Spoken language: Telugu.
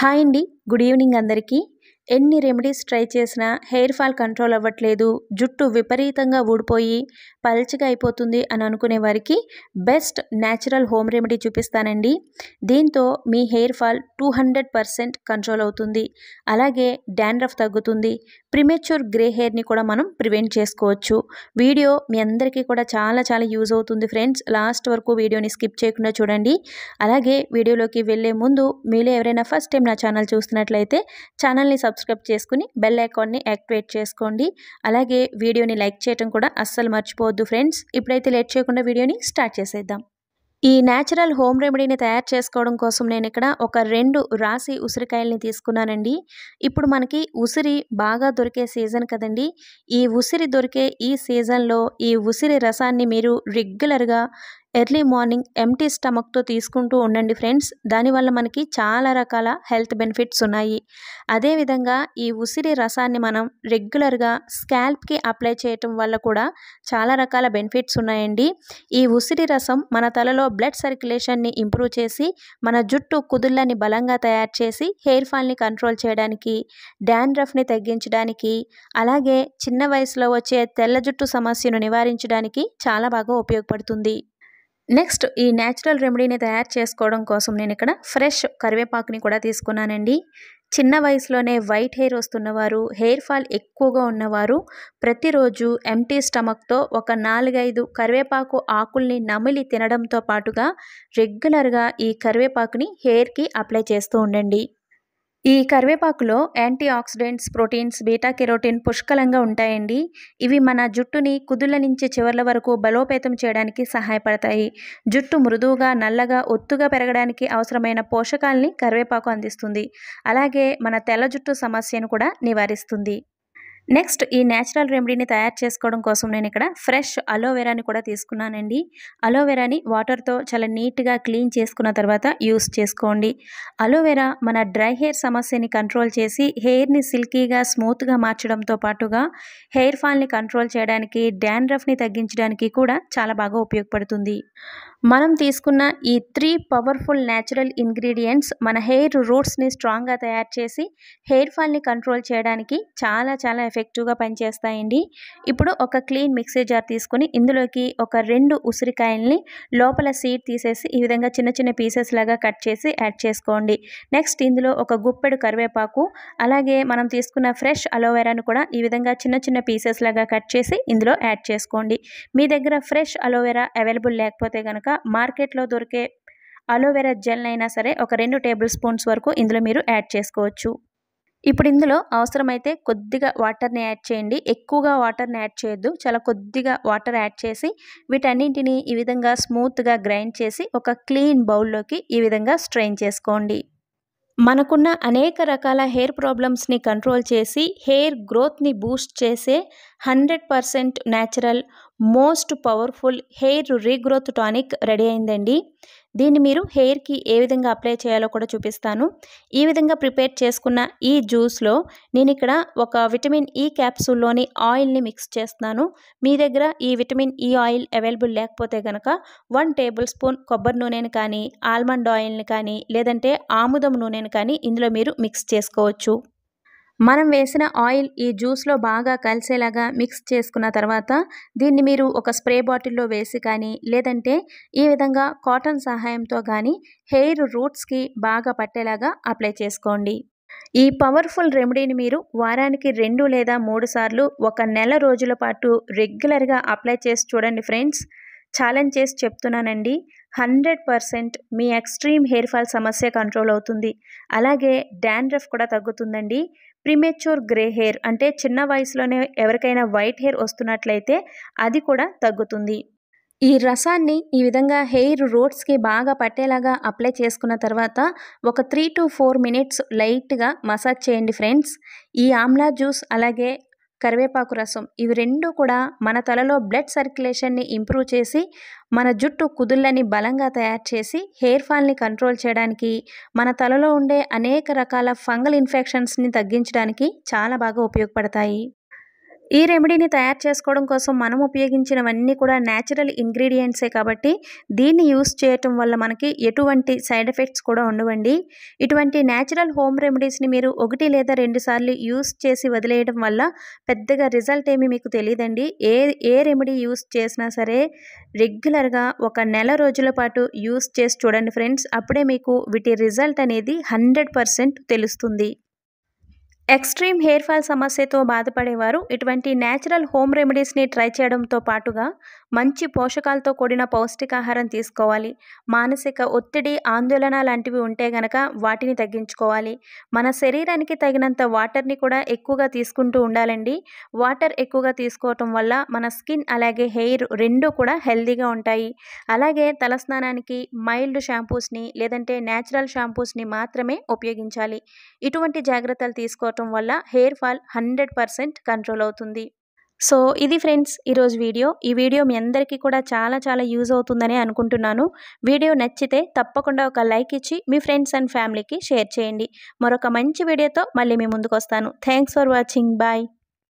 హాయ్ అండి గుడ్ ఈవినింగ్ అందరికీ ఎన్ని రెమెడీస్ ట్రై చేసినా హెయిర్ ఫాల్ కంట్రోల్ అవ్వట్లేదు జుట్టు విపరీతంగా ఊడిపోయి పలచగా అయిపోతుంది అని అనుకునే వారికి బెస్ట్ న్యాచురల్ హోమ్ రెమెడీ చూపిస్తానండి దీంతో మీ hair fall two hundred percent control అవుతుంది అలాగే డాండ్రఫ్ తగ్గుతుంది ప్రిమేచ్యూర్ గ్రే హెయిర్ని కూడా మనం ప్రివెంట్ చేసుకోవచ్చు వీడియో మీ అందరికీ కూడా చాలా చాలా యూజ్ అవుతుంది ఫ్రెండ్స్ లాస్ట్ వరకు వీడియోని స్కిప్ చేయకుండా చూడండి అలాగే వీడియోలోకి వెళ్ళే ముందు మీలో ఎవరైనా ఫస్ట్ టైం నా ఛానల్ చూస్తున్నట్లయితే ఛానల్ని సబ్స్క్రైబ్ చేసుకుని బెల్ ఐకాన్ని యాక్టివేట్ చేసుకోండి అలాగే వీడియోని లైక్ చేయడం కూడా అస్సలు మర్చిపోవద్దు ఫ్రెండ్స్ ఇప్పుడైతే లేట్ చేయకుండా వీడియోని స్టార్ట్ చేసేద్దాం ఈ న్యాచురల్ హోమ్ రెమెడీని తయారు చేసుకోవడం కోసం నేను ఇక్కడ ఒక రెండు రాసి ఉసిరికాయల్ని తీసుకున్నానండి ఇప్పుడు మనకి ఉసిరి బాగా దొరికే సీజన్ కదండి ఈ ఉసిరి దొరికే ఈ సీజన్లో ఈ ఉసిరి రసాన్ని మీరు రెగ్యులర్గా ఎర్లీ మార్నింగ్ ఎంటీ స్టమక్తో తీసుకుంటూ ఉండండి ఫ్రెండ్స్ దానివల్ల మనకి చాలా రకాల హెల్త్ బెనిఫిట్స్ ఉన్నాయి అదేవిధంగా ఈ ఉసిరి రసాన్ని మనం రెగ్యులర్గా స్కాల్ప్కి అప్లై చేయటం వల్ల కూడా చాలా రకాల బెనిఫిట్స్ ఉన్నాయండి ఈ ఉసిరి రసం మన తలలో బ్లడ్ సర్క్యులేషన్ని ఇంప్రూవ్ చేసి మన జుట్టు కుదుళ్ళని బలంగా తయారు చేసి హెయిర్ ఫాల్ని కంట్రోల్ చేయడానికి డాండ్రఫ్ని తగ్గించడానికి అలాగే చిన్న వయసులో వచ్చే తెల్ల జుట్టు సమస్యను నివారించడానికి చాలా బాగా ఉపయోగపడుతుంది నెక్స్ట్ ఈ న్యాచురల్ రెమెడీని తయారు చేసుకోవడం కోసం నేను ఇక్కడ ఫ్రెష్ కరివేపాకుని కూడా తీసుకున్నానండి చిన్న వయసులోనే వైట్ హెయిర్ వస్తున్నవారు హెయిర్ ఫాల్ ఎక్కువగా ఉన్నవారు ప్రతిరోజు ఎంటీ స్టమక్తో ఒక నాలుగైదు కరివేపాకు ఆకుల్ని నమిలి తినడంతో పాటుగా రెగ్యులర్గా ఈ కరివేపాకుని హెయిర్కి అప్లై చేస్తూ ఉండండి ఈ కరివేపాకులో antioxidants proteins beta carotene పుష్కలంగా ఉంటాయండి ఇవి మన జుట్టుని కుదుళ్ళ నుంచి చివర్ల వరకు బలోపేతం చేయడానికి సహాయపడతాయి జుట్టు మృదువుగా నల్లగా ఒత్తుగా పెరగడానికి అవసరమైన పోషకాల్ని కరివేపాకు అందిస్తుంది అలాగే మన తెల్ల జుట్టు సమస్యను కూడా నివారిస్తుంది నెక్స్ట్ ఈ న్యాచురల్ రెమెడీని తయారు చేసుకోవడం కోసం నేను ఇక్కడ ఫ్రెష్ అలోవెరాని కూడా తీసుకున్నానండి అలోవెరాని వాటర్తో చాలా నీట్గా క్లీన్ చేసుకున్న తర్వాత యూస్ చేసుకోండి అలోవెరా మన డ్రై హెయిర్ సమస్యని కంట్రోల్ చేసి హెయిర్ని సిల్కీగా స్మూత్గా మార్చడంతో పాటుగా హెయిర్ ఫాల్ని కంట్రోల్ చేయడానికి డ్యాండ్రఫ్ని తగ్గించడానికి కూడా చాలా బాగా ఉపయోగపడుతుంది మనం తీసుకున్న ఈ త్రీ పవర్ఫుల్ న్యాచురల్ ఇంగ్రీడియంట్స్ మన హెయిర్ రూట్స్ని స్ట్రాంగ్గా తయారు చేసి హెయిర్ ఫాల్ని కంట్రోల్ చేయడానికి చాలా చాలా ఎఫెక్టివ్గా పనిచేస్తాయండి ఇప్పుడు ఒక క్లీన్ మిక్సీ జార్ తీసుకుని ఇందులోకి ఒక రెండు ఉసిరికాయల్ని లోపల సీడ్ తీసేసి ఈ విధంగా చిన్న చిన్న పీసెస్ లాగా కట్ చేసి యాడ్ చేసుకోండి నెక్స్ట్ ఇందులో ఒక గుప్పెడు కరివేపాకు అలాగే మనం తీసుకున్న ఫ్రెష్ అలోవెరాను కూడా ఈ విధంగా చిన్న చిన్న పీసెస్ లాగా కట్ చేసి ఇందులో యాడ్ చేసుకోండి మీ దగ్గర ఫ్రెష్ అలోవెరా అవైలబుల్ లేకపోతే కనుక తర్వాత మార్కెట్లో దొరికే అలోవెరా జెల్ అయినా సరే ఒక రెండు టేబుల్ స్పూన్స్ వరకు ఇందులో మీరు యాడ్ చేసుకోవచ్చు ఇప్పుడు ఇందులో అవసరమైతే కొద్దిగా వాటర్ని యాడ్ చేయండి ఎక్కువగా వాటర్ని యాడ్ చేయొద్దు చాలా కొద్దిగా వాటర్ యాడ్ చేసి వీటన్నింటినీ ఈ విధంగా స్మూత్గా గ్రైండ్ చేసి ఒక క్లీన్ బౌల్లోకి ఈ విధంగా స్ట్రెయిన్ చేసుకోండి మనకున్న అనేక రకాల హెయిర్ ప్రాబ్లమ్స్ని కంట్రోల్ చేసి హెయిర్ గ్రోత్ని బూస్ట్ చేసే hundred percent natural most powerful hair regrowth tonic ready అయిందండి దీన్ని మీరు హెయిర్కి ఏ విధంగా అప్లై చేయాలో కూడా చూపిస్తాను ఈ విధంగా ప్రిపేర్ చేసుకున్న ఈ జ్యూస్లో నేను ఇక్కడ ఒక విటమిన్ ఈ e క్యాప్సూల్లోని ఆయిల్ని మిక్స్ చేస్తున్నాను మీ దగ్గర ఈ vitamin E e oil available లేకపోతే కనుక వన్ టేబుల్ స్పూన్ కొబ్బరి నూనెని కానీ ఆల్మండ్ ఆయిల్ని కానీ లేదంటే ఆముదం నూనెని కానీ ఇందులో మీరు మిక్స్ చేసుకోవచ్చు మనం వేసిన ఆయిల్ ఈ జ్యూస్లో బాగా కలిసేలాగా మిక్స్ చేసుకున్న తర్వాత దీన్ని మీరు ఒక స్ప్రే బాటిల్లో వేసి కానీ లేదంటే ఈ విధంగా కాటన్ సహాయంతో కానీ హెయిర్ రూట్స్కి బాగా పట్టేలాగా అప్లై చేసుకోండి ఈ పవర్ఫుల్ రెమెడీని మీరు వారానికి రెండు లేదా మూడు సార్లు ఒక నెల రోజుల పాటు రెగ్యులర్గా అప్లై చేసి చూడండి ఫ్రెండ్స్ ఛాలెంజ్ చేసి చెప్తున్నానండి హండ్రెడ్ పర్సెంట్ మీ ఎక్స్ట్రీమ్ హెయిర్ ఫాల్ సమస్య కంట్రోల్ అవుతుంది అలాగే డాండ్రఫ్ కూడా తగ్గుతుందండి ప్రిమెచ్యూర్ గ్రే హెయిర్ అంటే చిన్న వయసులోనే ఎవరికైనా వైట్ హెయిర్ వస్తున్నట్లయితే అది కూడా తగ్గుతుంది ఈ రసాన్ని ఈ విధంగా హెయిర్ రోడ్స్కి బాగా పట్టేలాగా అప్లై చేసుకున్న తర్వాత ఒక త్రీ టు ఫోర్ మినిట్స్ లైట్గా మసాజ్ చేయండి ఫ్రెండ్స్ ఈ ఆమ్లా జ్యూస్ అలాగే కరివేపాకు రసం ఇవి రెండు కూడా మన తలలో బ్లడ్ సర్క్యులేషన్ని ఇంప్రూవ్ చేసి మన జుట్టు కుదుళ్ళని బలంగా తయారు చేసి హెయిర్ ఫాల్ని కంట్రోల్ చేయడానికి మన తలలో ఉండే అనేక రకాల ఫంగల్ ఇన్ఫెక్షన్స్ని తగ్గించడానికి చాలా బాగా ఉపయోగపడతాయి ఈ రెమెడీని తయారు చేసుకోవడం కోసం మనం ఉపయోగించినవన్నీ కూడా న్యాచురల్ ఇంగ్రీడియంట్సే కాబట్టి దీన్ని యూస్ చేయటం వల్ల మనకి ఎటువంటి సైడ్ ఎఫెక్ట్స్ కూడా ఉండవండి ఇటువంటి న్యాచురల్ హోమ్ రెమెడీస్ని మీరు ఒకటి లేదా రెండు సార్లు యూస్ చేసి వదిలేయడం వల్ల పెద్దగా రిజల్ట్ ఏమీ మీకు తెలియదండి ఏ ఏ రెమెడీ యూస్ చేసినా సరే రెగ్యులర్గా ఒక నెల రోజుల పాటు యూస్ చేసి చూడండి ఫ్రెండ్స్ అప్పుడే మీకు వీటి రిజల్ట్ అనేది హండ్రెడ్ తెలుస్తుంది ఎక్స్ట్రీమ్ హెయిర్ ఫాల్ సమస్యతో బాధపడేవారు ఇటువంటి న్యాచురల్ హోమ్ రెమెడీస్ని ట్రై చేయడంతో పాటుగా మంచి పోషకాలతో కూడిన పౌష్టికాహారం తీసుకోవాలి మానసిక ఒత్తిడి ఆందోళన లాంటివి ఉంటే గనక వాటిని తగ్గించుకోవాలి మన శరీరానికి తగినంత వాటర్ని కూడా ఎక్కువగా తీసుకుంటూ ఉండాలండి వాటర్ ఎక్కువగా తీసుకోవటం వల్ల మన స్కిన్ అలాగే హెయిర్ రెండు కూడా హెల్దీగా ఉంటాయి అలాగే తలస్నానానికి మైల్డ్ షాంపూస్ని లేదంటే న్యాచురల్ షాంపూస్ని మాత్రమే ఉపయోగించాలి ఇటువంటి జాగ్రత్తలు తీసుకో అవటం వల్ల hair fall hundred percent control అవుతుంది సో ఇది ఫ్రెండ్స్ ఈరోజు వీడియో ఈ వీడియో మీ అందరికీ కూడా చాలా చాలా యూజ్ అవుతుందని అనుకుంటున్నాను వీడియో నచ్చితే తప్పకుండా ఒక లైక్ ఇచ్చి మీ ఫ్రెండ్స్ అండ్ ఫ్యామిలీకి షేర్ చేయండి మరొక మంచి వీడియోతో మళ్ళీ మీ ముందుకు వస్తాను థ్యాంక్స్ ఫర్ వాచింగ్ బాయ్